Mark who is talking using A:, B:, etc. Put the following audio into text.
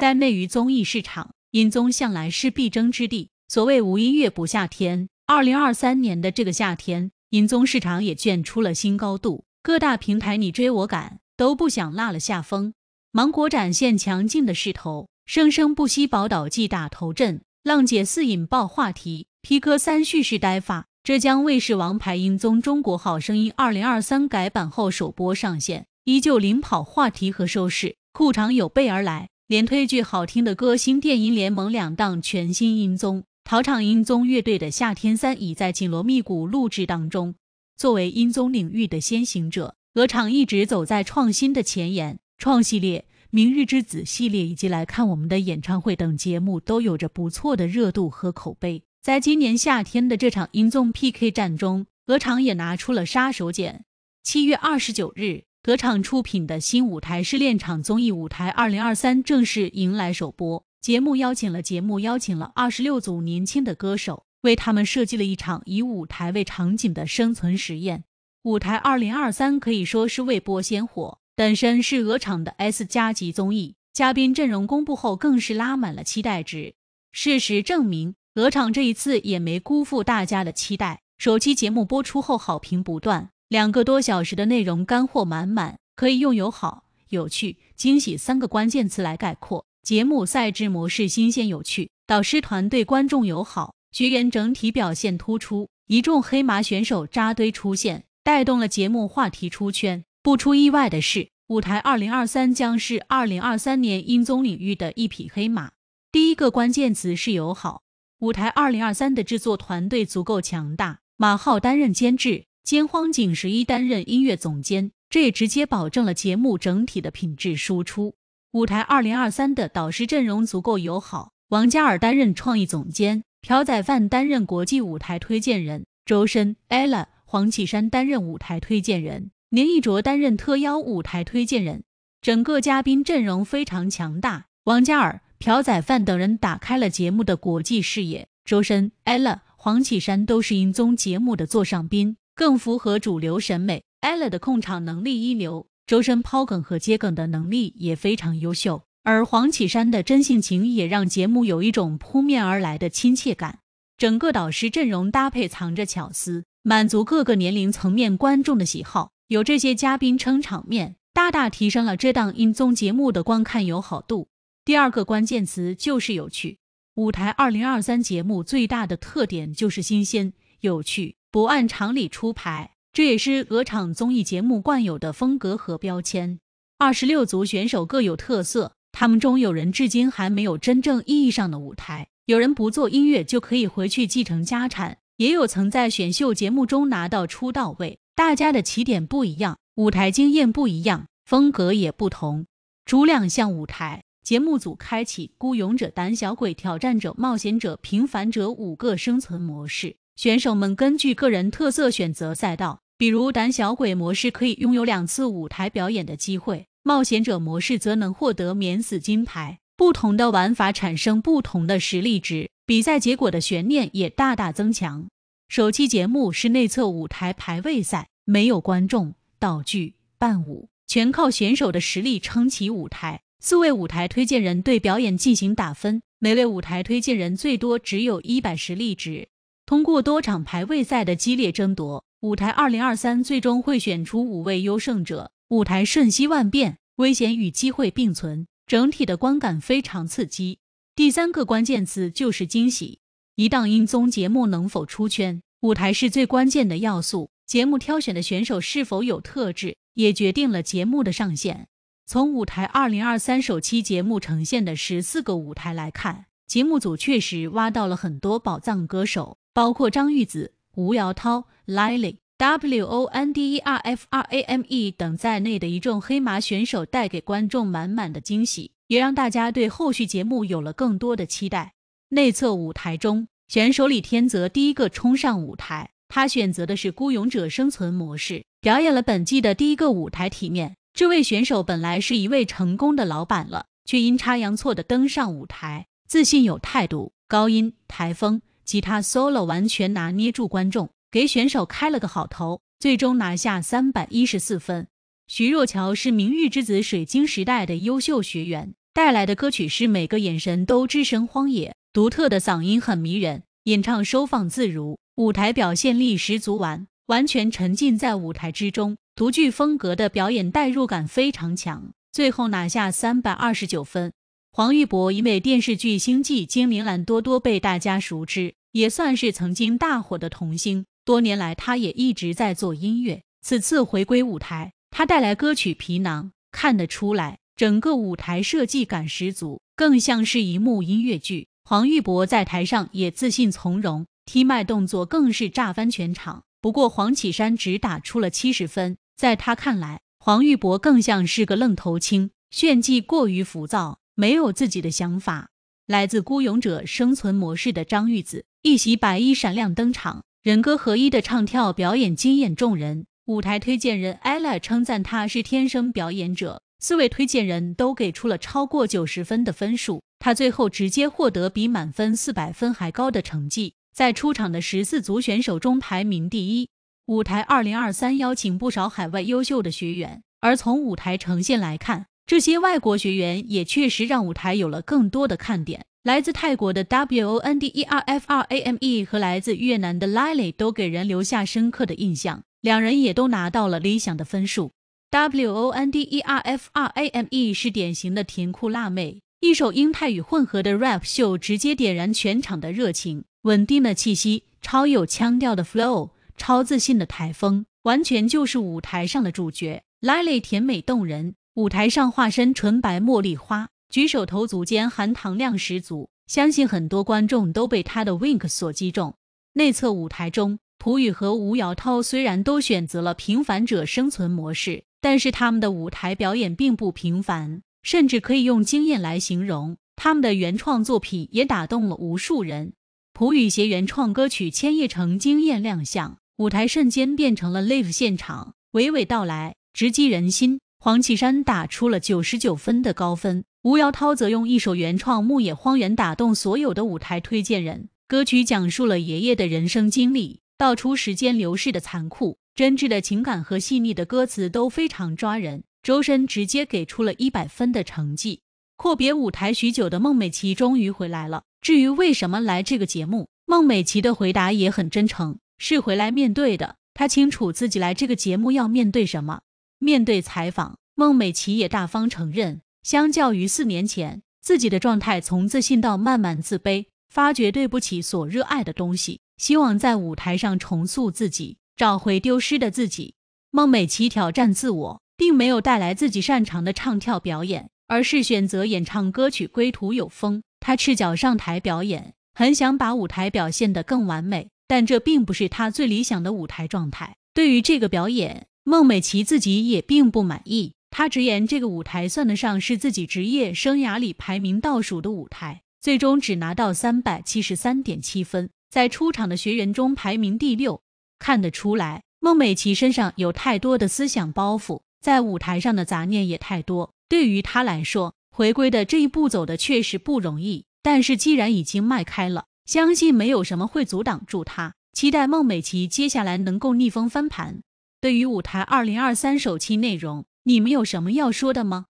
A: 但内于综艺市场，音综向来是必争之地。所谓无音乐不夏天，2023年的这个夏天，音综市场也卷出了新高度。各大平台你追我赶，都不想落了下风。芒果展现强劲的势头，《生生不息宝岛季》打头阵，《浪姐4》引爆话题，《披哥3》叙事待发。浙江卫视王牌音综《中国好声音2023》改版后首播上线。依旧领跑话题和收视，裤长有备而来，连推剧好听的歌，星电音联盟两档全新音综，陶厂音综乐队的夏天三已在紧锣密鼓录制当中。作为音综领域的先行者，鹅厂一直走在创新的前沿，创系列、明日之子系列以及来看我们的演唱会等节目都有着不错的热度和口碑。在今年夏天的这场音综 PK 战中，鹅厂也拿出了杀手锏，七月二十九日。鹅厂出品的新舞台《失恋场》综艺《舞台二零二三》正式迎来首播。节目邀请了节目邀请了二十六组年轻的歌手，为他们设计了一场以舞台为场景的生存实验。《舞台二零二三》可以说是未播先火，本身是鹅厂的 S 加级综艺，嘉宾阵容公布后更是拉满了期待值。事实证明，鹅厂这一次也没辜负大家的期待，首期节目播出后好评不断。两个多小时的内容，干货满满，可以用友好、有趣、惊喜三个关键词来概括。节目赛制模式新鲜有趣，导师团对观众友好，学员整体表现突出，一众黑马选手扎堆出现，带动了节目话题出圈。不出意外的是，舞台二零二三将是二零二三年音综领域的一匹黑马。第一个关键词是友好，舞台二零二三的制作团队足够强大，马浩担任监制。兼荒井十一担任音乐总监，这也直接保证了节目整体的品质输出。舞台二零二三的导师阵容足够友好，王嘉尔担任创意总监，朴宰范担任国际舞台推荐人，周深、ella、黄绮珊担任舞台推荐人，宁艺卓担任特邀舞台推荐人。整个嘉宾阵容非常强大，王嘉尔、朴宰范等人打开了节目的国际视野，周深、ella、黄绮珊都是音综节目的座上宾。更符合主流审美。ella 的控场能力一流，周深抛梗和接梗的能力也非常优秀。而黄绮珊的真性情也让节目有一种扑面而来的亲切感。整个导师阵容搭配藏着巧思，满足各个年龄层面观众的喜好。有这些嘉宾撑场面，大大提升了这档音综节目的观看友好度。第二个关键词就是有趣。舞台二零二三节目最大的特点就是新鲜、有趣。不按常理出牌，这也是鹅厂综艺节目惯有的风格和标签。二十六组选手各有特色，他们中有人至今还没有真正意义上的舞台，有人不做音乐就可以回去继承家产，也有曾在选秀节目中拿到出道位。大家的起点不一样，舞台经验不一样，风格也不同。主两项舞台节目组开启孤勇者、胆小鬼、挑战者、冒险者、平凡者五个生存模式。选手们根据个人特色选择赛道，比如胆小鬼模式可以拥有两次舞台表演的机会，冒险者模式则能获得免死金牌。不同的玩法产生不同的实力值，比赛结果的悬念也大大增强。首期节目是内测舞台排位赛，没有观众、道具、伴舞，全靠选手的实力撑起舞台。四位舞台推荐人对表演进行打分，每位舞台推荐人最多只有一百实力值。通过多场排位赛的激烈争夺，舞台二零二三最终会选出五位优胜者。舞台瞬息万变，危险与机会并存，整体的观感非常刺激。第三个关键词就是惊喜。一档音综节目能否出圈，舞台是最关键的要素。节目挑选的选手是否有特质，也决定了节目的上限。从舞台二零二三首期节目呈现的十四个舞台来看，节目组确实挖到了很多宝藏歌手。包括张玉子、吴瑶涛、Lily、W o n d e r f r a m e 等在内的一众黑马选手，带给观众满满的惊喜，也让大家对后续节目有了更多的期待。内测舞台中，选手李天泽第一个冲上舞台，他选择的是孤勇者生存模式，表演了本季的第一个舞台体面。这位选手本来是一位成功的老板了，却阴差阳错的登上舞台，自信有态度，高音台风。吉他 solo 完全拿捏住观众，给选手开了个好头，最终拿下三百一十四分。徐若乔是明誉之子水晶时代的优秀学员，带来的歌曲是《每个眼神都置身荒野》，独特的嗓音很迷人，演唱收放自如，舞台表现力十足，完完全沉浸在舞台之中，独具风格的表演代入感非常强，最后拿下三百二十九分。黄玉博因为电视剧《星际精灵懒多多》被大家熟知，也算是曾经大火的童星。多年来，他也一直在做音乐。此次回归舞台，他带来歌曲《皮囊》，看得出来，整个舞台设计感十足，更像是一幕音乐剧。黄玉博在台上也自信从容，踢麦动作更是炸翻全场。不过，黄绮珊只打出了七十分，在她看来，黄玉博更像是个愣头青，炫技过于浮躁。没有自己的想法，来自孤勇者生存模式的张玉子一袭白衣闪亮登场，人歌合一的唱跳表演惊艳众人。舞台推荐人 ella 称赞他是天生表演者，四位推荐人都给出了超过九十分的分数，他最后直接获得比满分四百分还高的成绩，在出场的十四组选手中排名第一。舞台二零二三邀请不少海外优秀的学员，而从舞台呈现来看。这些外国学员也确实让舞台有了更多的看点。来自泰国的 W O N D E R F R A M E 和来自越南的 Lily 都给人留下深刻的印象，两人也都拿到了理想的分数。W O N D E R F R A M E 是典型的甜酷辣妹，一首英泰语混合的 rap 秀，直接点燃全场的热情，稳定的气息，超有腔调的 flow，超自信的台风，完全就是舞台上的主角。Lily 甜美动人。舞台上化身纯白茉莉花，举手投足间含糖量十足，相信很多观众都被他的 wink 所击中。内测舞台中，朴雨和吴瑶涛虽然都选择了平凡者生存模式，但是他们的舞台表演并不平凡，甚至可以用惊艳来形容。他们的原创作品也打动了无数人。朴雨携原创歌曲《千叶城》惊艳亮相，舞台瞬间变成了 live 现场，娓娓道来，直击人心。黄绮珊打出了九十九分的高分，吴耀涛则用一首原创《牧野荒原》打动所有的舞台推荐人。歌曲讲述了爷爷的人生经历，道出时间流逝的残酷，真挚的情感和细腻的歌词都非常抓人。周深直接给出了一百分的成绩。阔别舞台许久的孟美岐终于回来了。至于为什么来这个节目，孟美岐的回答也很真诚：是回来面对的。她清楚自己来这个节目要面对什么。面对采访，孟美岐也大方承认，相较于四年前，自己的状态从自信到慢慢自卑，发觉对不起所热爱的东西，希望在舞台上重塑自己，找回丢失的自己。孟美岐挑战自我，并没有带来自己擅长的唱跳表演，而是选择演唱歌曲《归途有风》。她赤脚上台表演，很想把舞台表现得更完美，但这并不是她最理想的舞台状态。对于这个表演。孟美岐自己也并不满意，她直言这个舞台算得上是自己职业生涯里排名倒数的舞台，最终只拿到三百七十三点七分，在出场的学员中排名第六。看得出来，孟美岐身上有太多的思想包袱，在舞台上的杂念也太多。对于她来说，回归的这一步走的确实不容易，但是既然已经迈开了，相信没有什么会阻挡住她。期待孟美岐接下来能够逆风翻盘。对于舞台二零二三首期内容，你们有什么要说的吗？